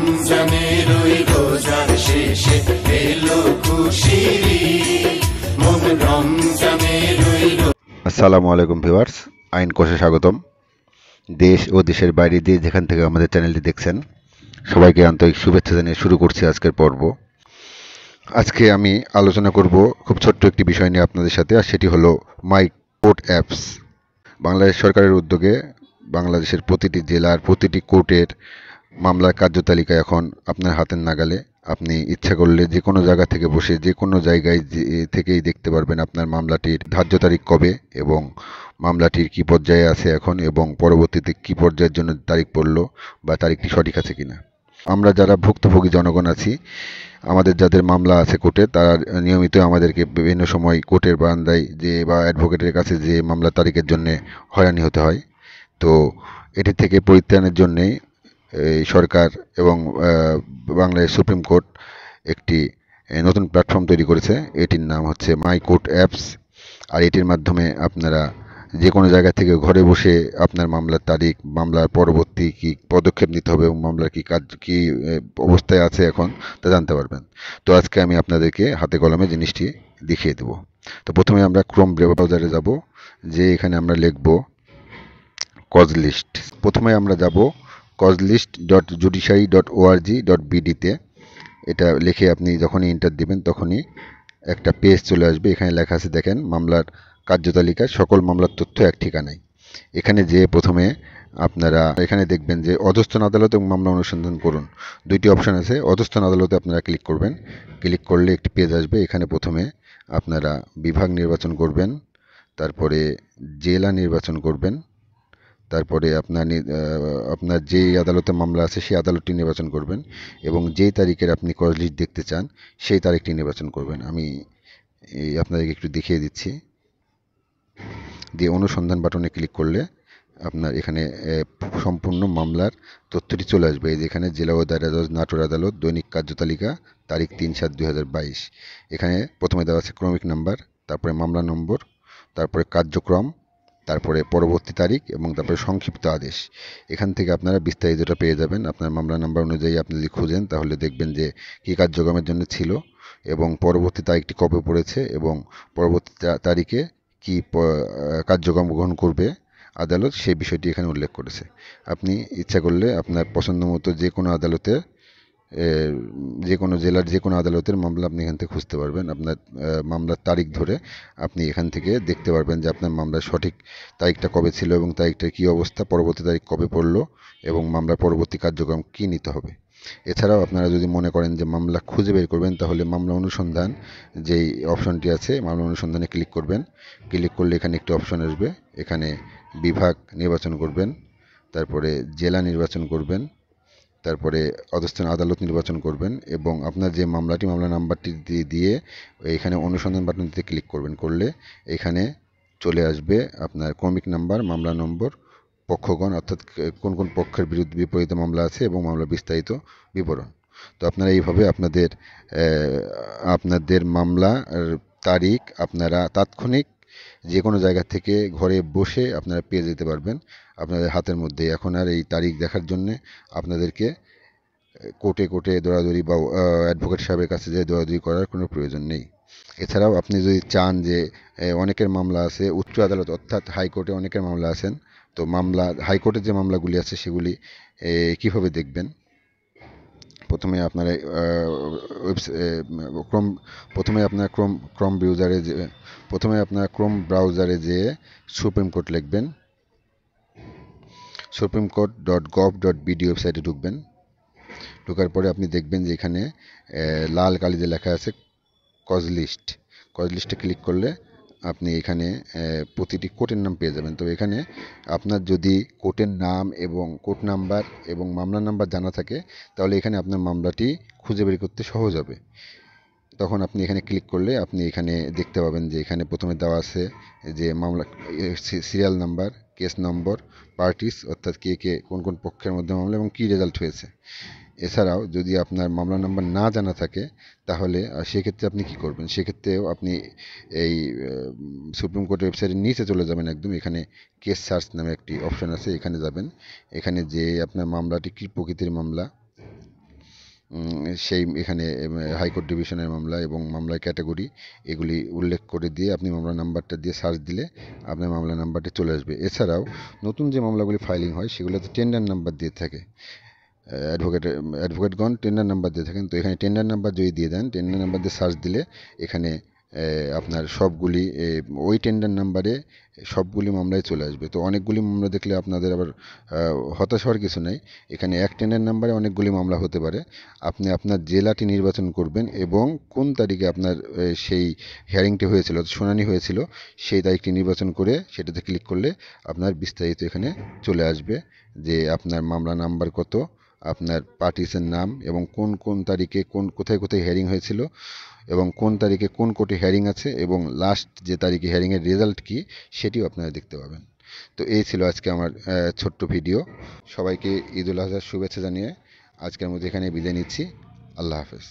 রমজানের ওই রোজার শেষে এলো মন রমজানের ওই আসসালামু আলাইকুম ভিউয়ার্স আইন কোষে স্বাগতম দেশ ও দেশের বাইরে দিয়ে যেখান থেকে আমাদের চ্যানেলটি দেখছেন সবাইকে আন্তরিক শুভেচ্ছা জানিয়ে শুরু করছি আজকের পর্ব আজকে আমি আলোচনা করব খুব ছোট্ট একটি বিষয় নিয়ে আপনাদের সাথে আর সেটি হলো মাই কোর্ট অ্যাপস বাংলাদেশ সরকারের উদ্যোগে বাংলাদেশের প্রতিটি জেলার প্রতিটি কোর্টের মামলার কার্যতালিকা এখন আপনার হাতের নাগালে আপনি ইচ্ছা করলে যে কোনো জায়গা থেকে বসে যে কোনো জায়গায় থেকেই দেখতে পারবেন আপনার মামলাটির ধার্য তারিখ কবে এবং মামলাটির কি পর্যায়ে আছে এখন এবং পরবর্তীতে কি পর্যায়ের জন্য তারিখ পড়লো বা তারিখটি সঠিক আছে কিনা আমরা যারা ভুক্তভোগী জনগণ আছি আমাদের যাদের মামলা আছে কোর্টে তারা নিয়মিত আমাদেরকে বিভিন্ন সময় কোর্টের বারান্দায় যে বা অ্যাডভোকেটের কাছে যে মামলা তারিখের জন্যে হয়রানি হতে হয় তো এটি থেকে পরিত্রাণের জন্যে এই সরকার এবং বাংলাদেশ সুপ্রিম কোর্ট একটি নতুন প্ল্যাটফর্ম তৈরি করেছে এটির নাম হচ্ছে মাই কোর্ট অ্যাপস আর এটির মাধ্যমে আপনারা যে কোনো জায়গা থেকে ঘরে বসে আপনার মামলার তারিখ মামলার পরবর্তী কী পদক্ষেপ নিতে হবে এবং মামলার কী কাজ কী অবস্থায় আছে এখন তা জানতে পারবেন তো আজকে আমি আপনাদেরকে হাতে কলমে জিনিসটি দেখিয়ে দেব তো প্রথমে আমরা ক্রোম ব্রাউজারে যাব যে এখানে আমরা লিখব কজ লিস্ট প্রথমে আমরা যাব cause list dot judiciary dot O R G dot বিডিতে এটা লিখে আপনি যখনই ইন্টার দেবেন তখনই একটা পেজ চলে আসবে এখানে লেখা আছে দেখেন মামলার কার্যতালিকা সকল মামলার তথ্য এক ঠিকানায় এখানে যে প্রথমে আপনারা এখানে দেখবেন যে অধস্থান আদালত এবং মামলা অনুসন্ধান করুন দুইটি অপশান আছে অধস্থান আদালতে আপনারা ক্লিক করবেন ক্লিক করলে একটি পেজ আসবে এখানে প্রথমে আপনারা বিভাগ নির্বাচন করবেন তারপরে জেলা নির্বাচন করবেন তারপরে আপনার আপনার যেই আদালতে মামলা আছে সেই আদালতটি নির্বাচন করবেন এবং যেই তারিখের আপনি কজ লিস্ট দেখতে চান সেই তারিখটি নির্বাচন করবেন আমি এই আপনাদেরকে একটু দেখিয়ে দিচ্ছি দিয়ে অনুসন্ধান বাটনে ক্লিক করলে আপনার এখানে সম্পূর্ণ মামলার তথ্যটি চলে আসবে এখানে জেলা ও দায়রা জজ নাটোর আদালত দৈনিক কার্যতালিকা তারিখ তিন সাত দুই এখানে প্রথমে দেওয়া আছে ক্রমিক নাম্বার তারপরে মামলা নম্বর তারপরে কার্যক্রম তারপরে পরবর্তী তারিখ এবং তারপরে সংক্ষিপ্ত আদেশ এখান থেকে আপনারা বিস্তারিতটা পেয়ে যাবেন আপনার মামলা নাম্বার অনুযায়ী আপনি যদি খুঁজেন তাহলে দেখবেন যে কী কার্যক্রমের জন্য ছিল এবং পরবর্তী তারিখটি কবে পড়েছে এবং পরবর্তী তারিখে কি কার্যক্রম গ্রহণ করবে আদালত সেই বিষয়টি এখানে উল্লেখ করেছে আপনি ইচ্ছা করলে আপনার পছন্দ মতো যে কোনো আদালতে যে কোনো জেলার যে কোনো আদালতের মামলা আপনি এখান থেকে খুঁজতে পারবেন আপনার মামলার তারিখ ধরে আপনি এখান থেকে দেখতে পারবেন যে আপনার মামলার সঠিক তারিখটা কবে ছিল এবং তারিখটার কী অবস্থা পরবর্তী তারিখ কবে পড়লো এবং মামলার পরবর্তী কার্যক্রম কী নিতে হবে এছাড়াও আপনারা যদি মনে করেন যে মামলা খুঁজে বের করবেন তাহলে মামলা অনুসন্ধান যেই অপশনটি আছে মামলা অনুসন্ধানে ক্লিক করবেন ক্লিক করলে এখানে একটি অপশন আসবে এখানে বিভাগ নির্বাচন করবেন তারপরে জেলা নির্বাচন করবেন তারপরে অধস্থান আদালত নির্বাচন করবেন এবং আপনার যে মামলাটি মামলা নাম্বারটি দিয়ে দিয়ে এখানে অনুসন্ধান বাটনটিতে ক্লিক করবেন করলে এখানে চলে আসবে আপনার ক্রমিক নাম্বার মামলা নম্বর পক্ষগণ অর্থাৎ কোন কোন পক্ষের বিরুদ্ধে বিপরীত মামলা আছে এবং মামলা বিস্তারিত বিবরণ তো আপনারা এইভাবে আপনাদের আপনাদের মামলার তারিখ আপনারা তাৎক্ষণিক যে কোনো জায়গা থেকে ঘরে বসে আপনারা পেয়ে যেতে পারবেন আপনাদের হাতের মধ্যে এখন আর এই তারিখ দেখার জন্যে আপনাদেরকে কোর্টে কোর্টে দৌড়াদৌড়ি বা অ্যাডভোকেট সাহেবের কাছে যে দৌড়াদৌড়ি করার কোনো প্রয়োজন নেই এছাড়াও আপনি যদি চান যে অনেকের মামলা আছে উচ্চ আদালত অর্থাৎ হাইকোর্টে অনেকের মামলা আছেন তো মামলা হাইকোর্টের যে মামলাগুলি আছে সেগুলি কীভাবে দেখবেন প্রথমে আপনার ক্রোম প্রথমে আপনার ক্রোম ক্রোম ব্রাউজারে যে প্রথমে আপনার ক্রোম ব্রাউজারে যে সুপ্রিম কোর্ট লিখবেন supreme court dot gov dot BD ওয়েবসাইটে ঢুকবেন ঢোকার পরে আপনি দেখবেন যে এখানে লাল কালিতে লেখা আছে কজ লিস্ট কজ লিস্টে ক্লিক করলে আপনি এখানে প্রতিটি কোর্টের নাম পেয়ে যাবেন তো এখানে আপনার যদি কোর্টের নাম এবং কোর্ট নাম্বার এবং মামলা নাম্বার জানা থাকে তাহলে এখানে আপনার মামলাটি খুঁজে বের করতে সহজ হবে তখন আপনি এখানে ক্লিক করলে আপনি এখানে দেখতে পাবেন যে এখানে প্রথমে দেওয়া আছে যে মামলা serial number case number parties অর্থাৎ কে কে কোন কোন পক্ষের মধ্যে মামলা এবং কী রেজাল্ট হয়েছে এছাড়াও যদি আপনার মামলা নাম্বার না জানা থাকে তাহলে সেক্ষেত্রে আপনি কি করবেন সেক্ষেত্রেও আপনি এই সুপ্রিম কোর্টের ওয়েবসাইটের নিচে চলে যাবেন একদম এখানে কেস সার্চ নামে একটি অপশান আছে এখানে যাবেন এখানে যে আপনার মামলাটি কী প্রকৃতির মামলা সেই এখানে হাইকোর্ট ডিভিশনের মামলা এবং মামলার ক্যাটাগরি এগুলি উল্লেখ করে দিয়ে আপনি মামলা নাম্বারটা দিয়ে সার্চ দিলে আপনার মামলা নাম্বারটি চলে আসবে এছাড়াও নতুন যে মামলাগুলি ফাইলিং হয় সেগুলোতে টেন্ডার নাম্বার দিয়ে থাকে অ্যাডভোকেট অ্যাডভোকেটগণ টেন্ডার নাম্বার দিয়ে থাকেন তো এখানে টেন্ডার নাম্বার যদি দিয়ে দেন টেন্ডার নাম্বার দিয়ে সার্চ দিলে এখানে আপনার সবগুলি ওই টেন্ডার নাম্বারে সবগুলি মামলায় চলে আসবে তো অনেকগুলি মামলা দেখলে আপনাদের আবার হতাশ হওয়ার কিছু নেই এখানে এক টেন্ডার নাম্বারে অনেকগুলি মামলা হতে পারে আপনি আপনার জেলাটি নির্বাচন করবেন এবং কোন তারিখে আপনার সেই হিয়ারিংটি হয়েছিল শুনানি হয়েছিল সেই তারিখটি নির্বাচন করে সেটাতে ক্লিক করলে আপনার বিস্তারিত এখানে চলে আসবে যে আপনার মামলা নাম্বার কত আপনার পার্টিসের নাম এবং কোন কোন তারিখে কোন কোথায় কোথায় হেয়ারিং হয়েছিল এবং কোন তারিখে কোন কোটি হেয়ারিং আছে এবং লাস্ট যে তারিখে হেয়ারিংয়ের রেজাল্ট কী সেটিও আপনারা দেখতে পাবেন তো এই ছিল আজকে আমার ছোট্ট ভিডিও সবাইকে ঈদুল আজহার শুভেচ্ছা জানিয়ে আজকের মধ্যে এখানে বিদায় নিচ্ছি আল্লাহ হাফেজ